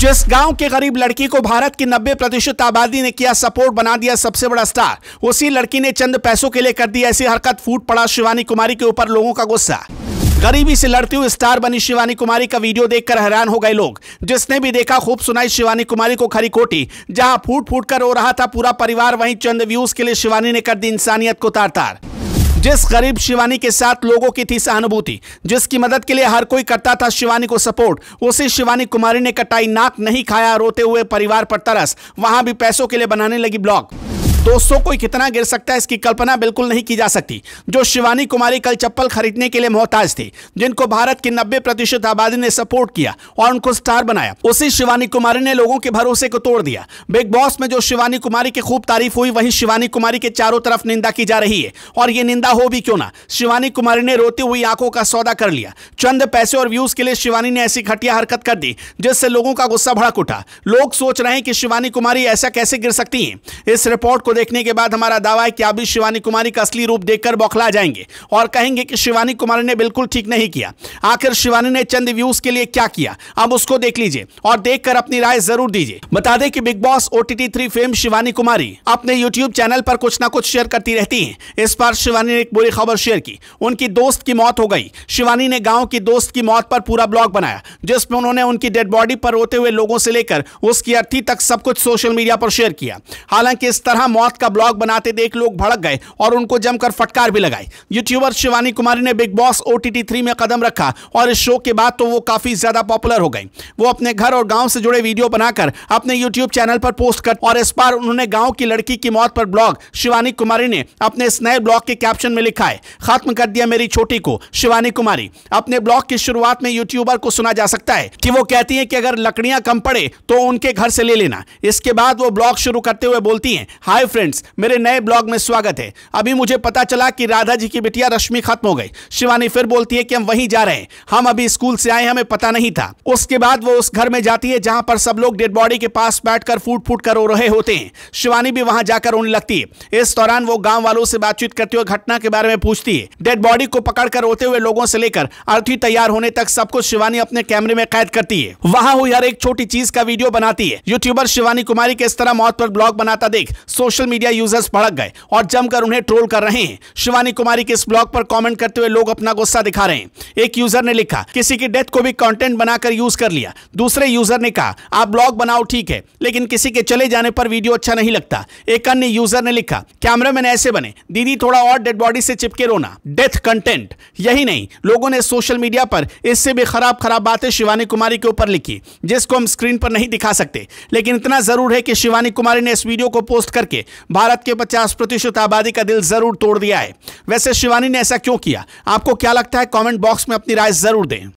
जिस गांव के गरीब लड़की को भारत की 90 प्रतिशत आबादी ने किया सपोर्ट बना दिया सबसे बड़ा स्टार उसी लड़की ने चंद पैसों के लिए कर दी ऐसी हरकत फूट पड़ा शिवानी कुमारी के ऊपर लोगों का गुस्सा गरीबी से लड़ती हुई स्टार बनी शिवानी कुमारी का वीडियो देखकर हैरान हो गए लोग जिसने भी देखा खूब सुनाई शिवानी कुमारी को खरी कोटी जहाँ फूट फूट कर रो रहा था पूरा परिवार वहीं चंद व्यूज के लिए शिवानी ने कर दी इंसानियत को तार तार जिस गरीब शिवानी के साथ लोगों की थी सहानुभूति जिसकी मदद के लिए हर कोई करता था शिवानी को सपोर्ट उसी शिवानी कुमारी ने कटाई नाक नहीं खाया रोते हुए परिवार पर तरस वहां भी पैसों के लिए बनाने लगी ब्लॉग दोस्तों कोई कितना गिर सकता है इसकी कल्पना बिल्कुल नहीं की जा सकती जो शिवानी कुमारी कल चप्पल खरीदने के लिए मोहताज थी जिनको भारत की नब्बे प्रतिशत आबादी ने सपोर्ट किया और उनको स्टार बनाया उसी शिवानी कुमारी ने लोगों के भरोसे को तोड़ दिया बिग बॉस में जो शिवानी कुमारी की खूब तारीफ हुई वही शिवानी कुमारी के चारों तरफ निंदा की जा रही है और ये निंदा हो भी क्यों ना शिवानी कुमारी ने रोती हुई आंखों का सौदा कर लिया चंद पैसे और व्यूज के लिए शिवानी ने ऐसी घटिया हरकत कर दी जिससे लोगों का गुस्सा भड़क उठा लोग सोच रहे हैं कि शिवानी कुमारी ऐसा कैसे गिर सकती है इस रिपोर्ट को को देखने के बाद हमारा दावा है कि आप भी शिवानी कुमारी का असली रूप देखकर बौखला जाएंगे और कहेंगे कि शिवानी कुमारी ने बिल्कुल ठीक नहीं किया आखिर शिवानी ने चंद व्यूज के लिए क्या किया अब उसको देख लीजिए और देख अपनी राय जरूर दीजिए बता दें कि Bigg Boss O T fame Shivani Kumari अपने यूट्यूब चैनल पर कुछ ना कुछ शेयर करती रहती है इस बार शिवानी ने एक बुरी खबर शेयर की उनकी दोस्त की मौत हो गई शिवानी ने गांव की दोस्त की मौत पर पूरा ब्लॉग बनाया जिसमें उन्होंने उनकी डेड बॉडी पर रोते हुए लोगों से लेकर उसकी अर्थी तक सब कुछ सोशल मीडिया पर शेयर किया हालांकि इस तरह मौत मौत का ब्लॉग बनाते देख लोग भड़क गए और उनको जमकर फटकार भी लगाई यूट्यूबर शिवानी कुमारी ने बिग बॉस ओ टी में कदम रखा और इस शो के बाद तो वो काफ़ी ज़्यादा पॉपुलर हो गई वो अपने घर और गाँव से जुड़े वीडियो बनाकर अपने यूट्यूब चैनल पर पोस्ट कर और इस बार उन्होंने गाँव की लड़की की मौत पर ब्लॉग शिवानी कुमारी ने अपने स्नैप ब्लॉग के कैप्शन में लिखा है खत्म कर दिया मेरी छोटी को शिवानी कुमारी अपने ब्लॉग की शुरुआत में यूट्यूबर को सुना जा सकता है कि वो कहती है कि अगर लकड़ियां कम पड़े तो उनके घर से ले लेना इसके बाद वो ब्लॉग शुरू करते हुए बोलती है हाय फ्रेंड्स मेरे नए ब्लॉग में स्वागत है अभी मुझे पता चला कि राधा जी की बेटिया रश्मि खत्म हो गई शिवानी फिर बोलती है कि हम वहीं जा रहे हैं हम अभी स्कूल से आए हमें पता नहीं था उसके बाद वो उस घर में जाती है जहां पर सब लोग डेड बॉडी के पास बैठ कर फूट फूट कर रो रहे होते हैं शिवानी भी वहां जाकर रोने लगती है इस दौरान वो गांव वालों से बातचीत करते हुए घटना के बारे में पूछती है डेड बॉडी को पकड़ कर रोते हुए लोगों से लेकर अर्थी तैयार होने तक सब कुछ शिवानी अपने कैमरे में कैद करती है वहां हुई हर एक छोटी चीज का वीडियो बनाती है यूट्यूबर शिवानी कुमारी के इस तरह मौत पर ब्लॉग बनाता देख सोशल सोशल मीडिया यूजर्स भड़क गए और जमकर उन्हें ट्रोल कर रहे हैं शिवानी कुमारी के इस ब्लॉग पर कमेंट करते हुए लोग अपना गुस्सा दिखा रहे हैं एक यूजर ने लिखा किसी की डेथ को भी कंटेंट बनाकर यूज कर लिया दूसरे यूजर ने कहा आप ब्लॉग बनाओ ठीक है लेकिन किसी के चले जाने पर वीडियो अच्छा नहीं लगता एक अन्य यूजर ने लिखा कैमरामैन ऐसे बने दीदी थोड़ा और डेड बॉडी से चिपके रोना डेथ कंटेंट यही नहीं लोगों ने सोशल मीडिया पर इससे भी खराब खराब बातें शिवानी कुमारी के ऊपर लिखी जिसको हम स्क्रीन पर नहीं दिखा सकते लेकिन इतना जरूर है कि शिवानी कुमारी ने इस वीडियो को पोस्ट करके भारत के 50 प्रतिशत आबादी का दिल जरूर तोड़ दिया है वैसे शिवानी ने ऐसा क्यों किया आपको क्या लगता है कमेंट बॉक्स में अपनी राय जरूर दें